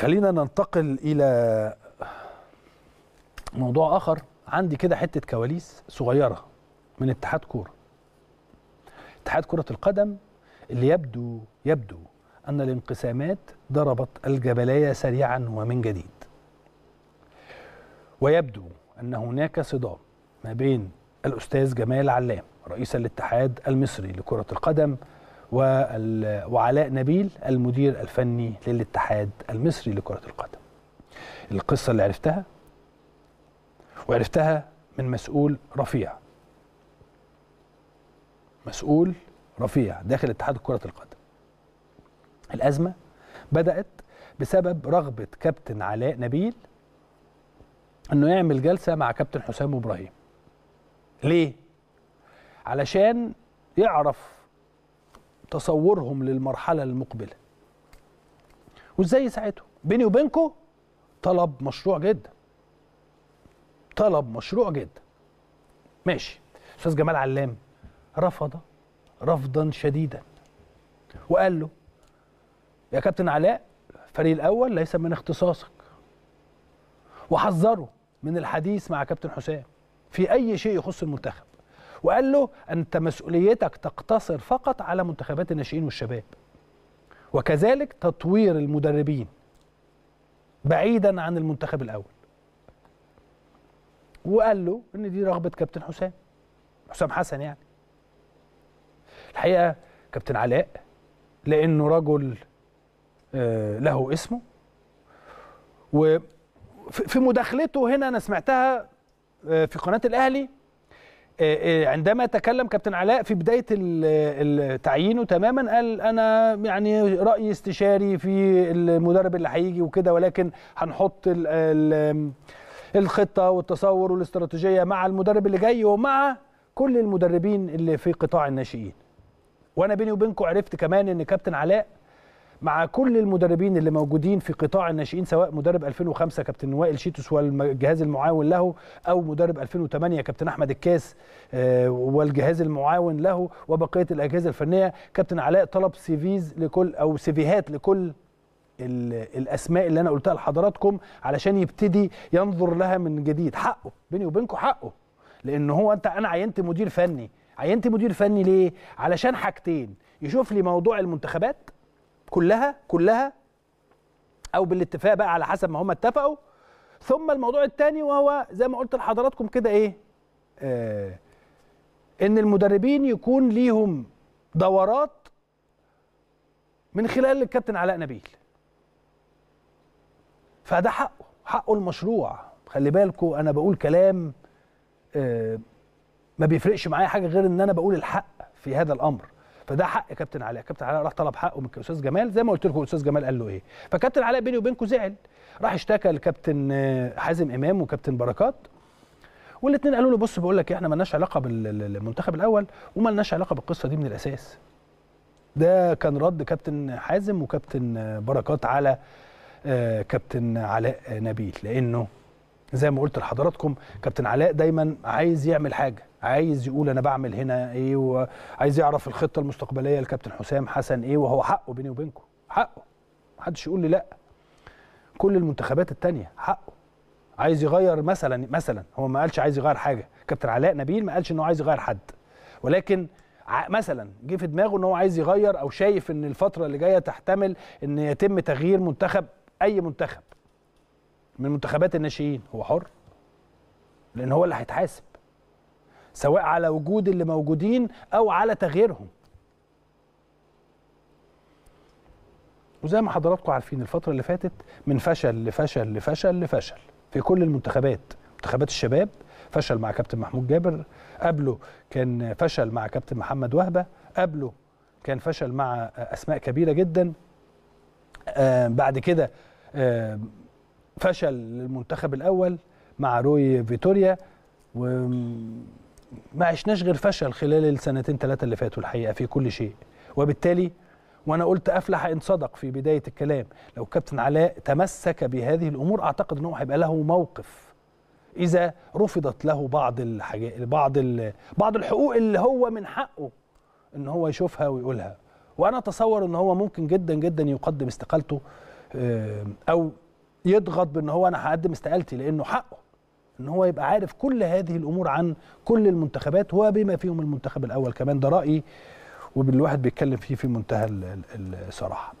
خلينا ننتقل الى موضوع اخر عندي كده حته كواليس صغيره من اتحاد كوره اتحاد كره القدم اللي يبدو يبدو ان الانقسامات ضربت الجبليه سريعا ومن جديد ويبدو ان هناك صدام ما بين الاستاذ جمال علام رئيس الاتحاد المصري لكره القدم وعلاء نبيل المدير الفني للاتحاد المصري لكرة القدم القصة اللي عرفتها وعرفتها من مسؤول رفيع مسؤول رفيع داخل اتحاد كرة القدم الأزمة بدأت بسبب رغبة كابتن علاء نبيل انه يعمل جلسة مع كابتن حسام ابراهيم ليه علشان يعرف تصورهم للمرحله المقبله وازاي يساعدهم بيني وبينكم طلب مشروع جدا طلب مشروع جدا ماشي استاذ جمال علام رفض رفضا شديدا وقال له يا كابتن علاء الفريق الاول ليس من اختصاصك وحذره من الحديث مع كابتن حسام في اي شيء يخص المنتخب وقال له أنت مسؤوليتك تقتصر فقط على منتخبات الناشئين والشباب وكذلك تطوير المدربين بعيدا عن المنتخب الأول وقال له ان دي رغبه كابتن حسام حسام حسن يعني الحقيقه كابتن علاء لانه رجل آه، له اسمه وفي مداخلته هنا انا سمعتها آه، في قناه الاهلي آه، آه، عندما تكلم كابتن علاء في بدايه تعيينه تماما قال انا يعني راي استشاري في المدرب اللي هيجي وكده ولكن هنحط الخطه والتصور والاستراتيجيه مع المدرب اللي جاي ومع كل المدربين اللي في قطاع الناشئين وانا بيني وبينكم عرفت كمان ان كابتن علاء مع كل المدربين اللي موجودين في قطاع الناشئين سواء مدرب 2005 كابتن وائل شيتوس والجهاز المعاون له او مدرب 2008 كابتن احمد الكاس آه، والجهاز المعاون له وبقيه الاجهزه الفنيه كابتن علاء طلب سيفيز لكل او سيفيهات لكل الاسماء اللي انا قلتها لحضراتكم علشان يبتدي ينظر لها من جديد حقه بيني وبينكم حقه لان هو انت انا عينت مدير فني عينت مدير فني ليه علشان حاجتين يشوف لي موضوع المنتخبات كلها كلها او بالاتفاق بقى على حسب ما هم اتفقوا ثم الموضوع الثاني وهو زي ما قلت لحضراتكم كده ايه آه ان المدربين يكون ليهم دورات من خلال الكابتن علاء نبيل فده حقه حقه المشروع خلي بالكم انا بقول كلام آه ما بيفرقش معايا حاجه غير ان انا بقول الحق في هذا الامر فده حق كابتن علاء كابتن علاء راح طلب حقه من الاستاذ جمال زي ما قلت لكم الاستاذ جمال قال له ايه فكابتن علاء بيني وبينكم زعل راح اشتكى لكابتن آه، حازم امام وكابتن بركات والاثنين قالوا له بص بقول لك إيه، احنا مالناش علاقه بالمنتخب الاول ومالناش علاقه بالقصه دي من الاساس ده كان رد كابتن حازم وكابتن آه، بركات على آه، كابتن علاء نبيل لانه زي ما قلت لحضراتكم كابتن علاء دايما عايز يعمل حاجه عايز يقول انا بعمل هنا ايه وعايز يعرف الخطه المستقبليه لكابتن حسام حسن ايه وهو حقه بيني وبينكم حقه محدش يقول لي لا كل المنتخبات الثانيه حقه عايز يغير مثلا مثلا هو ما قالش عايز يغير حاجه كابتن علاء نبيل ما قالش ان هو عايز يغير حد ولكن مثلا جه في دماغه ان هو عايز يغير او شايف ان الفتره اللي جايه تحتمل ان يتم تغيير منتخب اي منتخب من منتخبات الناشئين هو حر لان هو اللي هيتحاسب سواء على وجود اللي موجودين او على تغييرهم وزي ما حضراتكم عارفين الفتره اللي فاتت من فشل لفشل لفشل لفشل في كل المنتخبات منتخبات الشباب فشل مع كابتن محمود جابر قبله كان فشل مع كابتن محمد وهبه قبله كان فشل مع اسماء كبيره جدا آه، بعد كده آه، فشل المنتخب الاول مع روي فيتوريا وما عشناش غير فشل خلال السنتين ثلاثه اللي فاتوا الحقيقه في كل شيء وبالتالي وانا قلت افلح ان صدق في بدايه الكلام لو كابتن علاء تمسك بهذه الامور اعتقد انه هيبقى له موقف اذا رفضت له بعض الحاجات بعض بعض الحقوق اللي هو من حقه ان هو يشوفها ويقولها وانا اتصور ان هو ممكن جدا جدا يقدم استقالته آه، او يضغط بان هو انا هقدم استقالتي لانه حقه ان هو يبقى عارف كل هذه الامور عن كل المنتخبات وبما فيهم المنتخب الاول كمان ده رايي والواحد بيتكلم فيه في منتهى الصراحه